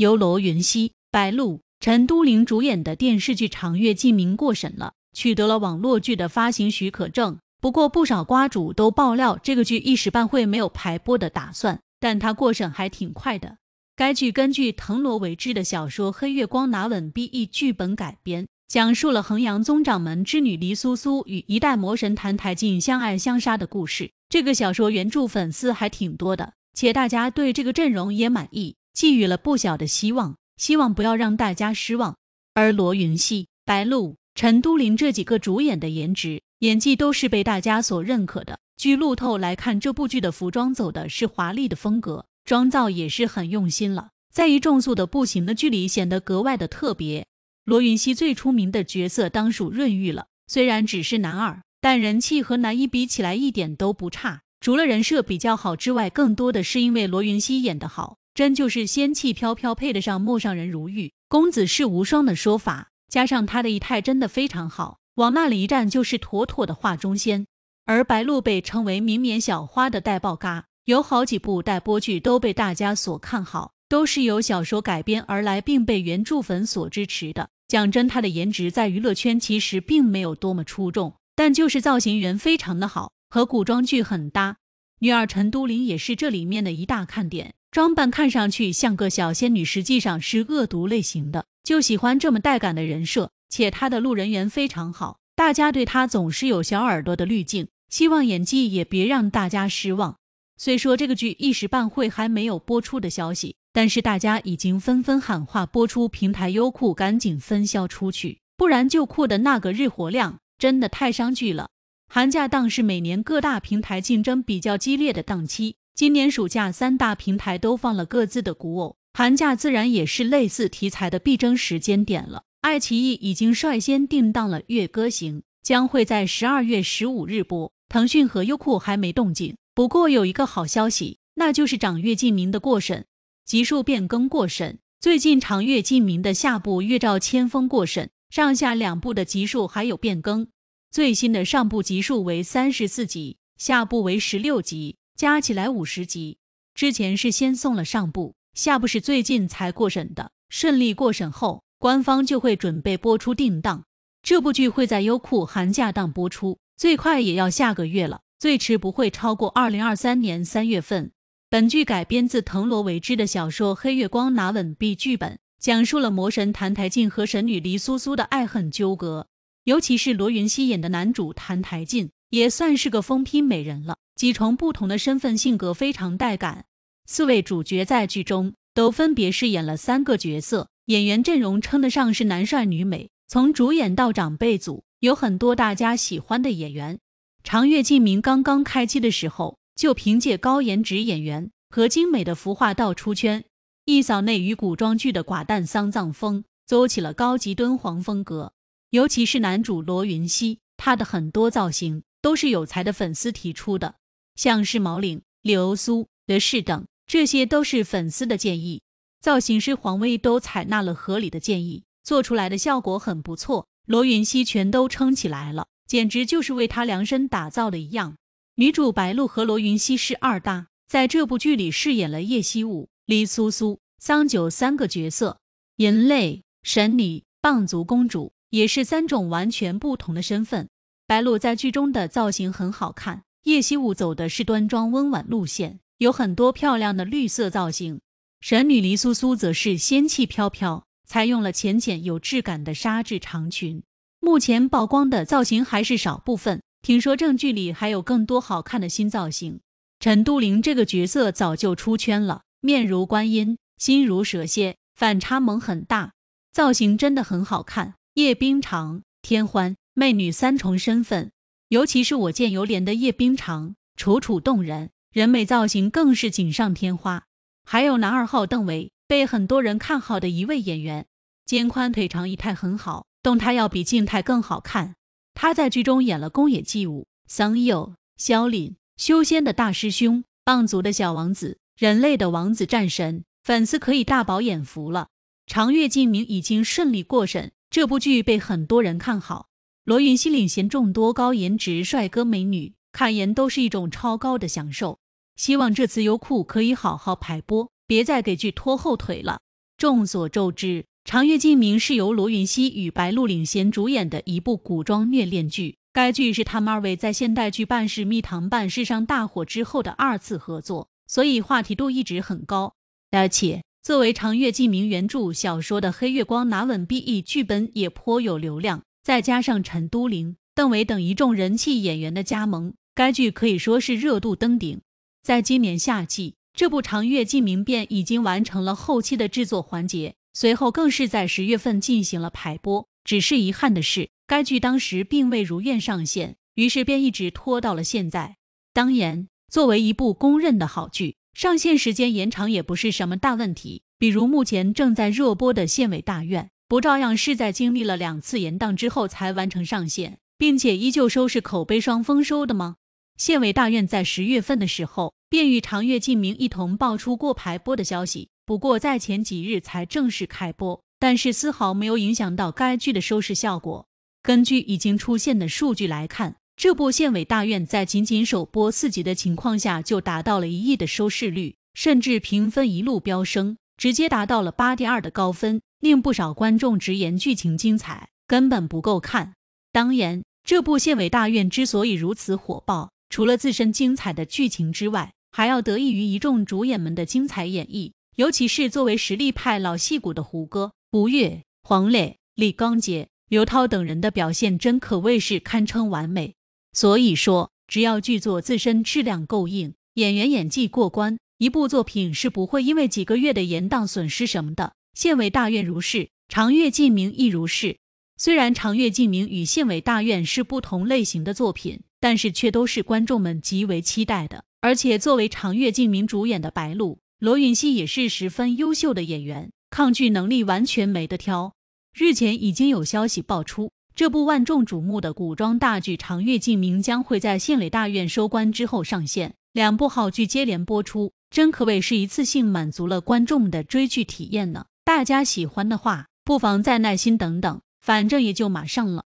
由罗云熙、白鹿、陈都灵主演的电视剧《长月烬明》过审了，取得了网络剧的发行许可证。不过，不少瓜主都爆料，这个剧一时半会没有排播的打算。但它过审还挺快的。该剧根据藤萝为之的小说《黑月光拿稳 BE 剧本》改编，讲述了衡阳宗掌门之女黎苏苏与一代魔神澹台烬相爱相杀的故事。这个小说原著粉丝还挺多的，且大家对这个阵容也满意。寄予了不小的希望，希望不要让大家失望。而罗云熙、白鹿、陈都灵这几个主演的颜值、演技都是被大家所认可的。据路透来看，这部剧的服装走的是华丽的风格，妆造也是很用心了，在一众素的不行的剧里显得格外的特别。罗云熙最出名的角色当属润玉了，虽然只是男二，但人气和男一比起来一点都不差。除了人设比较好之外，更多的是因为罗云熙演得好。真就是仙气飘飘，配得上陌上人如玉，公子世无双的说法。加上她的仪态真的非常好，往那里一站就是妥妥的画中仙。而白鹿被称为明年小花的待爆咖，有好几部待播剧都被大家所看好，都是由小说改编而来，并被原著粉所支持的。讲真，她的颜值在娱乐圈其实并没有多么出众，但就是造型元非常的好，和古装剧很搭。女二陈都灵也是这里面的一大看点。装扮看上去像个小仙女，实际上是恶毒类型的，就喜欢这么带感的人设，且她的路人缘非常好，大家对她总是有小耳朵的滤镜，希望演技也别让大家失望。虽说这个剧一时半会还没有播出的消息，但是大家已经纷纷喊话播出平台优酷，赶紧分销出去，不然就酷的那个日活量真的太伤剧了。寒假档是每年各大平台竞争比较激烈的档期。今年暑假三大平台都放了各自的古偶，寒假自然也是类似题材的必争时间点了。爱奇艺已经率先定档了《月歌行》，将会在十二月十五日播。腾讯和优酷还没动静。不过有一个好消息，那就是长月烬明的过审集数变更过审。最近长月烬明的下部《月照千峰》过审，上下两部的集数还有变更。最新的上部集数为三十四集，下部为十六集。加起来五十集，之前是先送了上部，下部是最近才过审的，顺利过审后，官方就会准备播出定档。这部剧会在优酷寒假档播出，最快也要下个月了，最迟不会超过二零二三年三月份。本剧改编自藤萝为之的小说《黑月光拿稳 B 剧本讲述了魔神澹台烬和神女黎苏苏的爱恨纠葛，尤其是罗云熙演的男主澹台烬，也算是个疯批美人了。几重不同的身份，性格非常带感。四位主角在剧中都分别饰演了三个角色，演员阵容称得上是男帅女美。从主演到长辈组，有很多大家喜欢的演员。长月烬明刚刚开机的时候，就凭借高颜值演员和精美的服化道出圈，一扫内娱古装剧的寡淡丧葬风，走起了高级敦煌风格。尤其是男主罗云熙，他的很多造型都是有才的粉丝提出的。像是毛领、流苏的饰等，这些都是粉丝的建议，造型师黄威都采纳了合理的建议，做出来的效果很不错。罗云熙全都撑起来了，简直就是为他量身打造的一样。女主白鹿和罗云熙是二搭，在这部剧里饰演了叶希武、李苏苏、桑九三个角色，银泪、神女、棒族公主，也是三种完全不同的身份。白鹿在剧中的造型很好看。叶希舞走的是端庄温婉路线，有很多漂亮的绿色造型。神女黎苏苏则是仙气飘飘，采用了浅浅有质感的纱质长裙。目前曝光的造型还是少部分，听说正剧里还有更多好看的新造型。陈都灵这个角色早就出圈了，面如观音，心如蛇蝎，反差萌很大，造型真的很好看。叶冰裳、天欢、媚女三重身份。尤其是我见犹怜的叶冰裳，楚楚动人，人美造型更是锦上添花。还有男二号邓为，被很多人看好的一位演员，肩宽腿长，仪态很好，动态要比静态更好看。他在剧中演了宫野祭舞、桑佑、萧凛、修仙的大师兄、棒族的小王子、人类的王子、战神，粉丝可以大饱眼福了。长月烬明已经顺利过审，这部剧被很多人看好。罗云熙领衔众多高颜值帅哥美女，看颜都是一种超高的享受。希望这次优酷可以好好排播，别再给剧拖后腿了。众所周知，《长月烬明》是由罗云熙与白鹿领衔主演的一部古装虐恋剧，该剧是他们二位在现代剧《办事蜜糖办事上大火之后的二次合作，所以话题度一直很高。而且，作为《长月烬明》原著小说的《黑月光拿稳 BE 剧本》也颇有流量。再加上陈都灵、邓为等一众人气演员的加盟，该剧可以说是热度登顶。在今年夏季，这部长月烬明便已经完成了后期的制作环节，随后更是在十月份进行了排播。只是遗憾的是，该剧当时并未如愿上线，于是便一直拖到了现在。当然，作为一部公认的好剧，上线时间延长也不是什么大问题。比如目前正在热播的《县委大院》。不照样是在经历了两次延档之后才完成上线，并且依旧收视口碑双丰收的吗？县委大院在十月份的时候便与长月烬明一同爆出过排播的消息，不过在前几日才正式开播，但是丝毫没有影响到该剧的收视效果。根据已经出现的数据来看，这部县委大院在仅仅首播四集的情况下，就达到了一亿的收视率，甚至评分一路飙升，直接达到了八点二的高分。令不少观众直言剧情精彩，根本不够看。当然，这部县委大院之所以如此火爆，除了自身精彩的剧情之外，还要得益于一众主演们的精彩演绎。尤其是作为实力派老戏骨的胡歌、吴越、黄磊、李刚杰、刘涛等人的表现，真可谓是堪称完美。所以说，只要剧作自身质量够硬，演员演技过关，一部作品是不会因为几个月的延档损失什么的。县委大院如是，长月烬明亦如是。虽然长月烬明与县委大院是不同类型的作品，但是却都是观众们极为期待的。而且作为长月烬明主演的白鹿、罗云熙也是十分优秀的演员，抗拒能力完全没得挑。日前已经有消息爆出，这部万众瞩目的古装大剧《长月烬明》将会在《县委大院》收官之后上线，两部好剧接连播出，真可谓是一次性满足了观众们的追剧体验呢。大家喜欢的话，不妨再耐心等等，反正也就马上了。